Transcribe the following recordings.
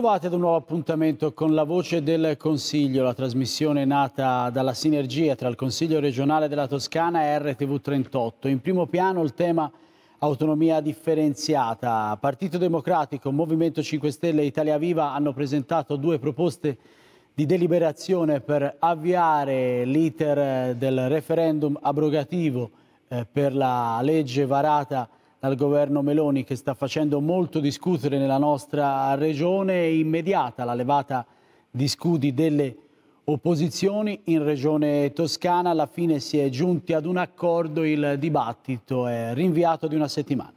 trovati ad un nuovo appuntamento con La Voce del Consiglio, la trasmissione nata dalla sinergia tra il Consiglio regionale della Toscana e RTV38. In primo piano il tema autonomia differenziata. Partito Democratico, Movimento 5 Stelle e Italia Viva hanno presentato due proposte di deliberazione per avviare l'iter del referendum abrogativo eh, per la legge varata dal governo Meloni che sta facendo molto discutere nella nostra regione, è immediata la levata di scudi delle opposizioni in regione toscana, alla fine si è giunti ad un accordo, il dibattito è rinviato di una settimana.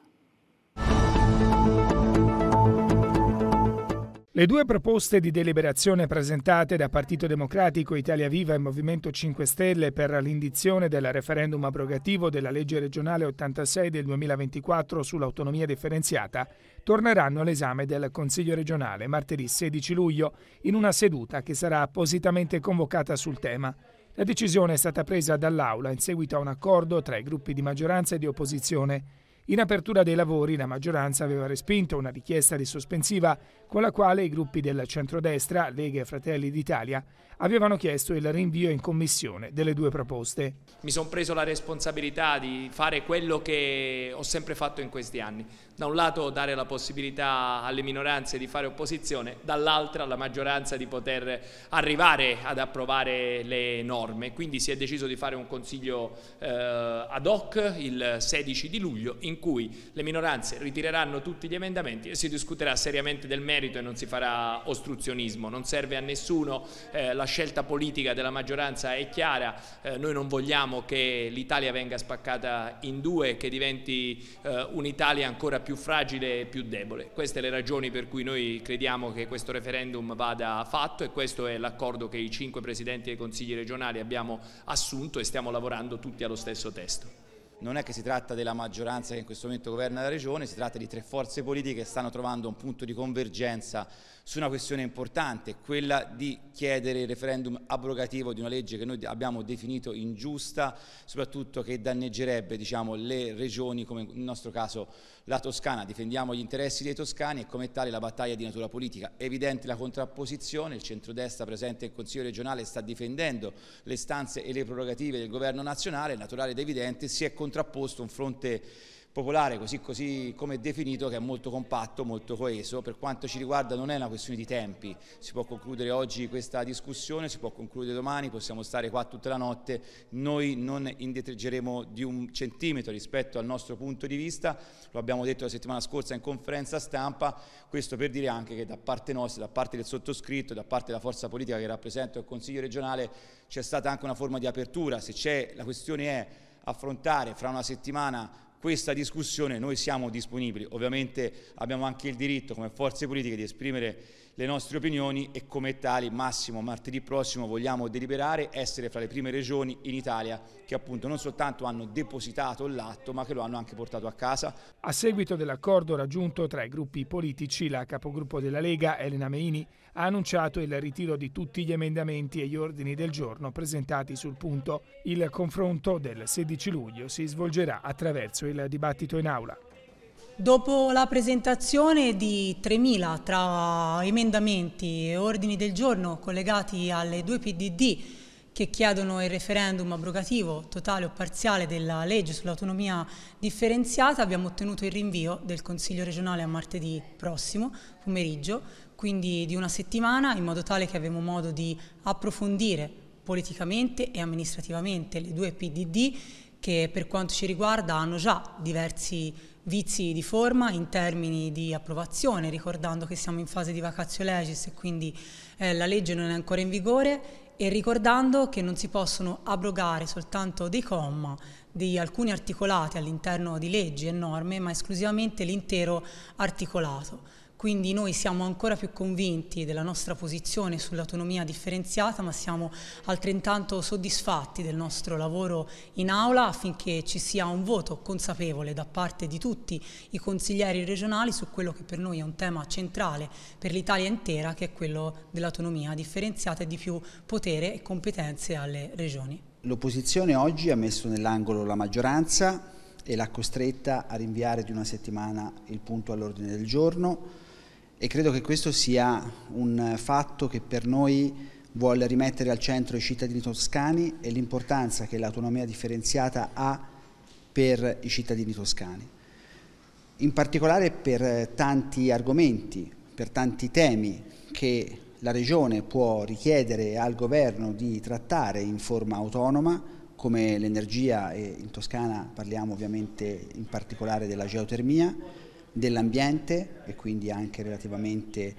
Le due proposte di deliberazione presentate da Partito Democratico, Italia Viva e Movimento 5 Stelle per l'indizione del referendum abrogativo della legge regionale 86 del 2024 sull'autonomia differenziata torneranno all'esame del Consiglio regionale martedì 16 luglio in una seduta che sarà appositamente convocata sul tema. La decisione è stata presa dall'Aula in seguito a un accordo tra i gruppi di maggioranza e di opposizione. In apertura dei lavori la maggioranza aveva respinto una richiesta di sospensiva con la quale i gruppi della centrodestra, Lega e Fratelli d'Italia, avevano chiesto il rinvio in commissione delle due proposte. Mi sono preso la responsabilità di fare quello che ho sempre fatto in questi anni. Da un lato dare la possibilità alle minoranze di fare opposizione, dall'altra alla maggioranza di poter arrivare ad approvare le norme. Quindi si è deciso di fare un consiglio eh, ad hoc il 16 di luglio in cui le minoranze ritireranno tutti gli emendamenti e si discuterà seriamente del merito e non si farà ostruzionismo, non serve a nessuno, eh, la scelta politica della maggioranza è chiara, eh, noi non vogliamo che l'Italia venga spaccata in due, e che diventi eh, un'Italia ancora più fragile e più debole. Queste le ragioni per cui noi crediamo che questo referendum vada fatto e questo è l'accordo che i cinque Presidenti dei Consigli regionali abbiamo assunto e stiamo lavorando tutti allo stesso testo non è che si tratta della maggioranza che in questo momento governa la regione, si tratta di tre forze politiche che stanno trovando un punto di convergenza su una questione importante, quella di chiedere il referendum abrogativo di una legge che noi abbiamo definito ingiusta, soprattutto che danneggerebbe diciamo, le regioni come nel nostro caso la Toscana. Difendiamo gli interessi dei toscani e come tale la battaglia di natura politica. È evidente la contrapposizione, il centrodestra presente in Consiglio regionale sta difendendo le stanze e le prerogative del governo nazionale, naturale ed evidente, si è contro contrapposto un fronte popolare così, così come definito che è molto compatto, molto coeso, per quanto ci riguarda non è una questione di tempi, si può concludere oggi questa discussione, si può concludere domani, possiamo stare qua tutta la notte, noi non indietreggeremo di un centimetro rispetto al nostro punto di vista, lo abbiamo detto la settimana scorsa in conferenza stampa, questo per dire anche che da parte nostra, da parte del sottoscritto, da parte della forza politica che rappresento il Consiglio regionale c'è stata anche una forma di apertura, se c'è la questione è affrontare fra una settimana questa discussione, noi siamo disponibili. Ovviamente abbiamo anche il diritto come forze politiche di esprimere le nostre opinioni e come tali massimo martedì prossimo vogliamo deliberare essere fra le prime regioni in Italia che appunto non soltanto hanno depositato l'atto ma che lo hanno anche portato a casa. A seguito dell'accordo raggiunto tra i gruppi politici la capogruppo della Lega Elena Meini ha annunciato il ritiro di tutti gli emendamenti e gli ordini del giorno presentati sul punto. Il confronto del 16 luglio si svolgerà attraverso il dibattito in aula. Dopo la presentazione di 3.000 tra emendamenti e ordini del giorno collegati alle due PDD che chiedono il referendum abrogativo totale o parziale della legge sull'autonomia differenziata, abbiamo ottenuto il rinvio del Consiglio regionale a martedì prossimo pomeriggio, quindi di una settimana, in modo tale che avremo modo di approfondire politicamente e amministrativamente le due PDD che per quanto ci riguarda hanno già diversi vizi di forma in termini di approvazione, ricordando che siamo in fase di vacazio legis e quindi eh, la legge non è ancora in vigore e ricordando che non si possono abrogare soltanto dei comma di alcuni articolati all'interno di leggi e norme, ma esclusivamente l'intero articolato. Quindi noi siamo ancora più convinti della nostra posizione sull'autonomia differenziata, ma siamo altrettanto soddisfatti del nostro lavoro in aula affinché ci sia un voto consapevole da parte di tutti i consiglieri regionali su quello che per noi è un tema centrale per l'Italia intera, che è quello dell'autonomia differenziata e di più potere e competenze alle regioni. L'opposizione oggi ha messo nell'angolo la maggioranza e l'ha costretta a rinviare di una settimana il punto all'ordine del giorno e credo che questo sia un fatto che per noi vuole rimettere al centro i cittadini toscani e l'importanza che l'autonomia differenziata ha per i cittadini toscani. In particolare per tanti argomenti, per tanti temi che la Regione può richiedere al Governo di trattare in forma autonoma, come l'energia e in Toscana parliamo ovviamente in particolare della geotermia, dell'ambiente e quindi anche relativamente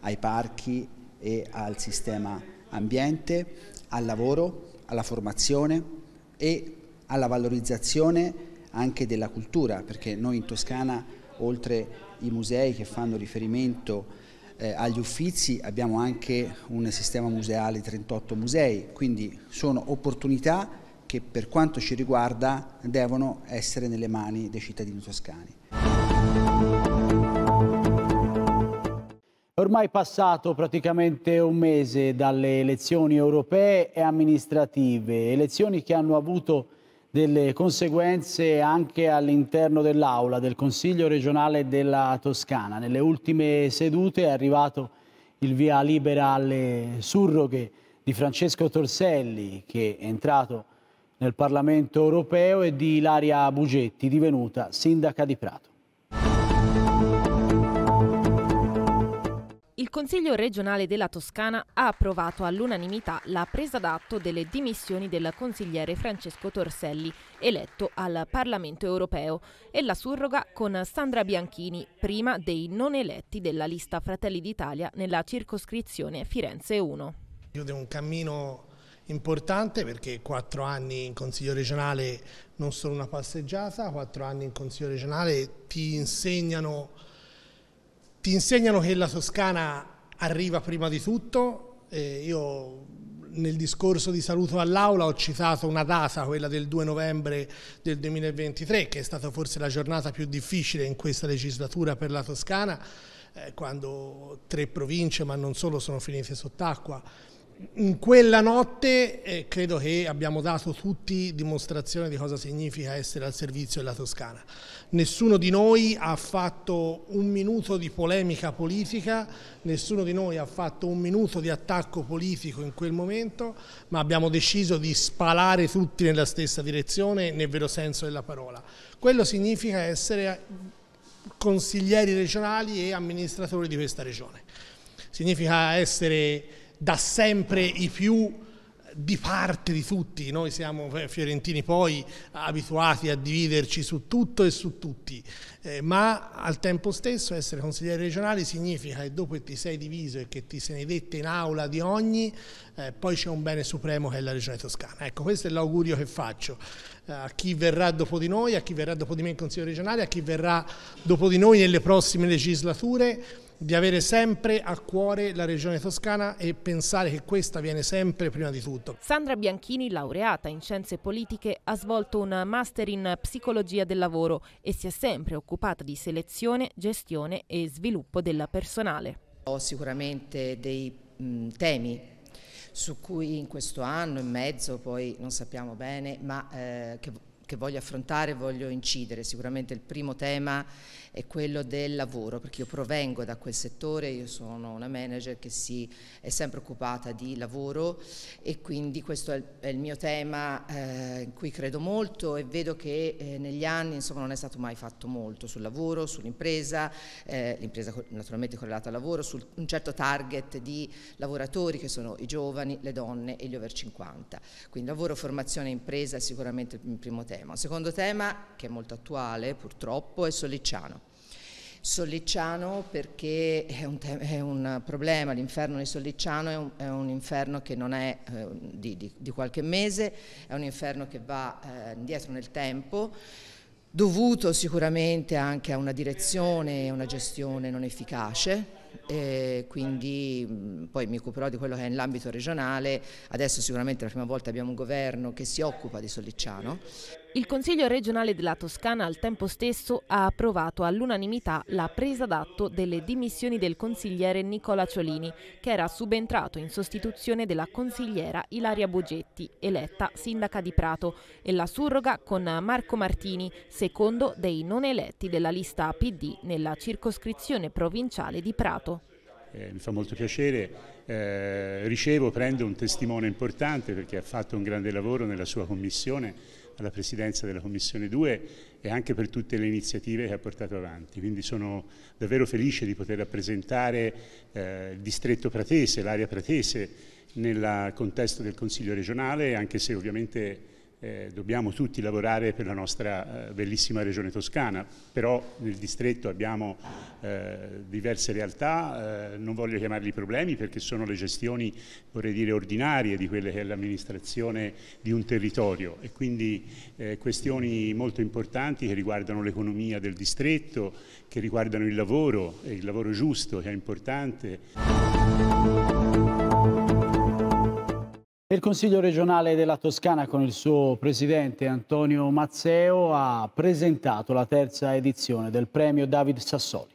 ai parchi e al sistema ambiente, al lavoro, alla formazione e alla valorizzazione anche della cultura, perché noi in Toscana, oltre i musei che fanno riferimento eh, agli uffizi, abbiamo anche un sistema museale, 38 musei, quindi sono opportunità che per quanto ci riguarda devono essere nelle mani dei cittadini toscani. Ormai passato praticamente un mese dalle elezioni europee e amministrative, elezioni che hanno avuto delle conseguenze anche all'interno dell'aula del Consiglio regionale della Toscana. Nelle ultime sedute è arrivato il via libera alle surroghe di Francesco Torselli che è entrato nel Parlamento europeo e di Ilaria Bugetti divenuta sindaca di Prato. Consiglio regionale della Toscana ha approvato all'unanimità la presa d'atto delle dimissioni del consigliere Francesco Torselli, eletto al Parlamento europeo, e la surroga con Sandra Bianchini, prima dei non eletti della lista Fratelli d'Italia nella circoscrizione Firenze 1. Chiude un cammino importante perché quattro anni in Consiglio regionale non sono una passeggiata, quattro anni in Consiglio regionale ti insegnano ti insegnano che la Toscana arriva prima di tutto, eh, io nel discorso di saluto all'Aula ho citato una data, quella del 2 novembre del 2023, che è stata forse la giornata più difficile in questa legislatura per la Toscana, eh, quando tre province, ma non solo, sono finite sott'acqua in quella notte eh, credo che abbiamo dato tutti dimostrazione di cosa significa essere al servizio della Toscana. Nessuno di noi ha fatto un minuto di polemica politica, nessuno di noi ha fatto un minuto di attacco politico in quel momento, ma abbiamo deciso di spalare tutti nella stessa direzione, nel vero senso della parola. Quello significa essere consiglieri regionali e amministratori di questa regione. Significa essere da sempre i più eh, di parte di tutti, noi siamo fiorentini poi abituati a dividerci su tutto e su tutti, eh, ma al tempo stesso essere consigliere regionale significa che dopo che ti sei diviso e che ti se ne dette in aula di ogni, eh, poi c'è un bene supremo che è la regione toscana. Ecco, questo è l'augurio che faccio eh, a chi verrà dopo di noi, a chi verrà dopo di me in Consiglio regionale, a chi verrà dopo di noi nelle prossime legislature di avere sempre a cuore la regione toscana e pensare che questa viene sempre prima di tutto. Sandra Bianchini, laureata in scienze politiche, ha svolto un master in psicologia del lavoro e si è sempre occupata di selezione, gestione e sviluppo del personale. Ho sicuramente dei mh, mm, temi su cui in questo anno e mezzo poi non sappiamo bene, ma eh, che, che voglio affrontare e voglio incidere. Sicuramente il primo tema è quello del lavoro, perché io provengo da quel settore, io sono una manager che si è sempre occupata di lavoro e quindi questo è il mio tema eh, in cui credo molto e vedo che eh, negli anni insomma, non è stato mai fatto molto sul lavoro, sull'impresa, eh, l'impresa naturalmente correlata al lavoro, su un certo target di lavoratori che sono i giovani, le donne e gli over 50. Quindi lavoro, formazione e impresa è sicuramente il primo tema. Il secondo tema, che è molto attuale purtroppo, è Sollicciano. Sollicciano perché è un, è un problema, l'inferno di Sollicciano è un, è un, inferno che non è eh, di, di, di, qualche mese, è un inferno che va eh, indietro nel tempo, dovuto sicuramente anche a una direzione e una gestione non efficace. Eh, quindi poi mi occuperò di quello che è nell'ambito regionale, adesso sicuramente è la prima volta abbiamo un governo che si occupa di Sollicciano. Il Consiglio regionale della Toscana al tempo stesso ha approvato all'unanimità la presa d'atto delle dimissioni del consigliere Nicola Ciolini, che era subentrato in sostituzione della consigliera Ilaria Bogetti, eletta sindaca di Prato, e la surroga con Marco Martini, secondo dei non eletti della lista PD nella circoscrizione provinciale di Prato. Eh, mi fa molto piacere, eh, ricevo, prendo un testimone importante perché ha fatto un grande lavoro nella sua commissione, alla presidenza della Commissione 2 e anche per tutte le iniziative che ha portato avanti. Quindi sono davvero felice di poter rappresentare eh, il distretto pratese, l'area pratese nel contesto del Consiglio regionale, anche se ovviamente eh, dobbiamo tutti lavorare per la nostra eh, bellissima regione toscana, però nel distretto abbiamo eh, diverse realtà, eh, non voglio chiamarli problemi perché sono le gestioni, vorrei dire, ordinarie di quelle che è l'amministrazione di un territorio e quindi eh, questioni molto importanti che riguardano l'economia del distretto, che riguardano il lavoro, il lavoro giusto che è importante. Il Consiglio regionale della Toscana con il suo presidente Antonio Mazzeo ha presentato la terza edizione del premio David Sassoli.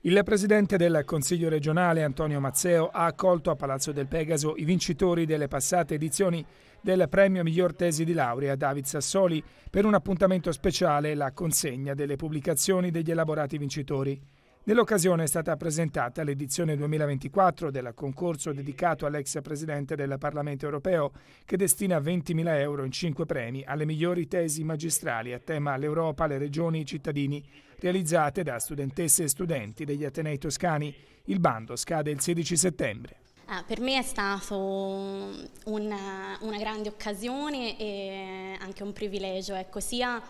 Il presidente del Consiglio regionale Antonio Mazzeo ha accolto a Palazzo del Pegaso i vincitori delle passate edizioni del premio miglior tesi di laurea David Sassoli per un appuntamento speciale la consegna delle pubblicazioni degli elaborati vincitori. Nell'occasione è stata presentata l'edizione 2024 del concorso dedicato all'ex presidente del Parlamento europeo, che destina 20.000 euro in cinque premi alle migliori tesi magistrali a tema l'Europa, le regioni e i cittadini, realizzate da studentesse e studenti degli Atenei toscani. Il bando scade il 16 settembre. Ah, per me è stata un, una grande occasione e anche un privilegio, ecco, sia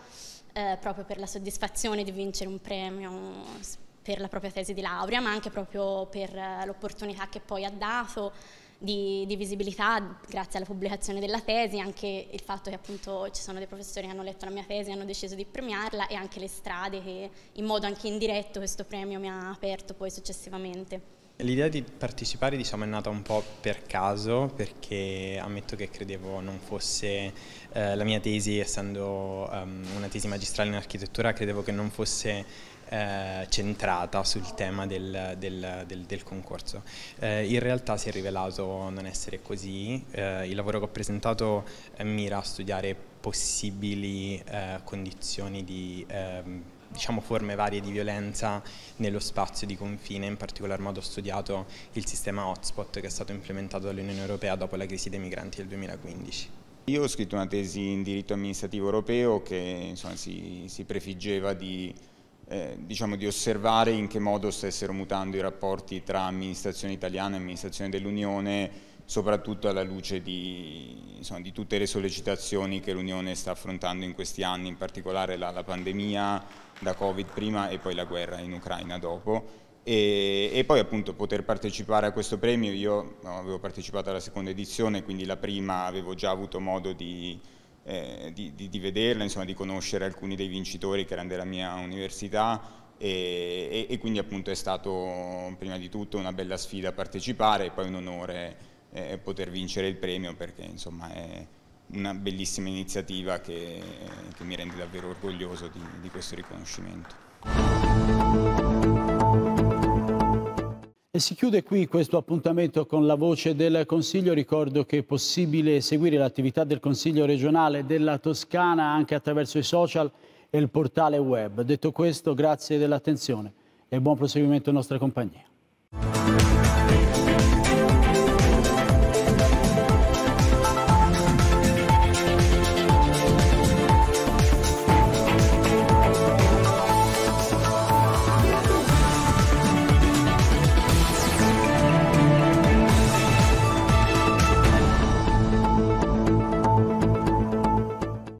eh, proprio per la soddisfazione di vincere un premio per la propria tesi di laurea, ma anche proprio per eh, l'opportunità che poi ha dato di, di, visibilità grazie alla pubblicazione della tesi, anche il fatto che appunto ci sono dei professori che hanno letto la mia tesi e hanno deciso di premiarla e anche le strade che in modo anche indiretto questo premio mi ha aperto poi successivamente. L'idea di partecipare diciamo, è nata un po' per caso perché ammetto che credevo non fosse eh, la mia tesi, essendo um, una tesi magistrale in architettura, credevo che non fosse eh, centrata sul tema del, del, del, del concorso. Eh, in realtà si è rivelato non essere così, eh, il lavoro che ho presentato eh, mira a studiare possibili eh, condizioni di ehm, diciamo, forme varie di violenza nello spazio di confine, in particolar modo ho studiato il sistema hotspot che è stato implementato dall'Unione Europea dopo la crisi dei migranti del 2015. Io ho scritto una tesi in diritto amministrativo europeo che insomma, si, si prefiggeva di eh, diciamo di osservare in che modo stessero mutando i rapporti tra amministrazione italiana e amministrazione dell'Unione, soprattutto alla luce di, insomma, di tutte le sollecitazioni che l'Unione sta affrontando in questi anni, in particolare la, la, pandemia da Covid prima e poi la guerra in Ucraina dopo. E, e poi appunto poter partecipare a questo premio, io avevo partecipato alla seconda edizione, quindi la prima avevo già avuto modo di, eh, di, di, di, vederla, insomma, di conoscere alcuni dei vincitori che erano della mia università e, e, e quindi appunto è stato prima di tutto una bella sfida partecipare e poi un onore eh, poter vincere il premio perché insomma è una bellissima iniziativa che, che mi rende davvero orgoglioso di, di questo riconoscimento. E si chiude qui questo appuntamento con la voce del Consiglio. Ricordo che è possibile seguire l'attività del Consiglio regionale della Toscana anche attraverso i social e il portale web. Detto questo, grazie dell'attenzione e buon proseguimento in nostra compagnia.